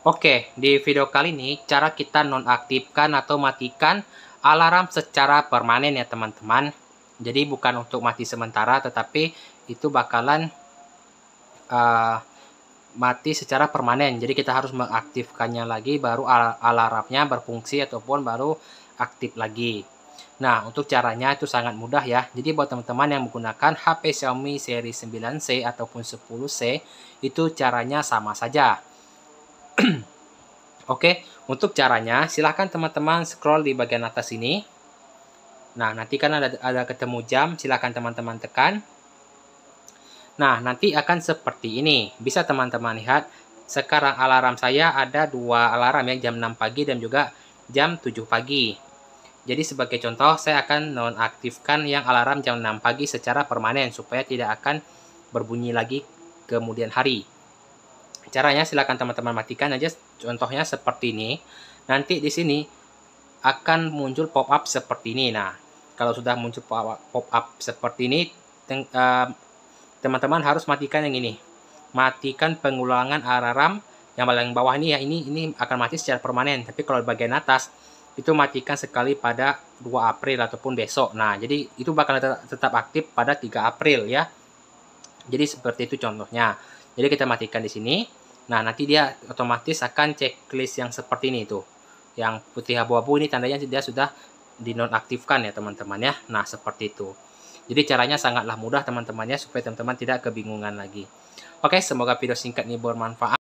Oke, di video kali ini cara kita nonaktifkan atau matikan alarm secara permanen ya teman-teman. Jadi bukan untuk mati sementara tetapi itu bakalan uh, mati secara permanen. Jadi kita harus mengaktifkannya lagi baru alarmnya berfungsi ataupun baru aktif lagi. Nah, untuk caranya itu sangat mudah ya. Jadi buat teman-teman yang menggunakan HP Xiaomi seri 9C ataupun 10C itu caranya sama saja Oke, untuk caranya silahkan teman-teman scroll di bagian atas ini. Nah, nanti kan ada, ada ketemu jam, silahkan teman-teman tekan. Nah, nanti akan seperti ini. Bisa teman-teman lihat, sekarang alarm saya ada dua alarm ya, jam 6 pagi dan juga jam 7 pagi. Jadi sebagai contoh, saya akan nonaktifkan yang alarm jam 6 pagi secara permanen supaya tidak akan berbunyi lagi kemudian hari. Caranya silahkan teman-teman matikan aja contohnya seperti ini. Nanti di sini akan muncul pop-up seperti ini. Nah, kalau sudah muncul pop-up seperti ini, teman-teman harus matikan yang ini. Matikan pengulangan alarm yang paling bawah ini ya, ini ini akan mati secara permanen. Tapi kalau bagian atas itu matikan sekali pada 2 April ataupun besok. Nah, jadi itu bakal tetap aktif pada 3 April ya. Jadi seperti itu contohnya. Jadi kita matikan di sini. Nah, nanti dia otomatis akan checklist yang seperti ini tuh. Yang putih abu-abu ini tandanya dia sudah dinonaktifkan ya teman-teman ya. Nah, seperti itu. Jadi caranya sangatlah mudah teman-teman ya supaya teman-teman tidak kebingungan lagi. Oke, semoga video singkat ini bermanfaat.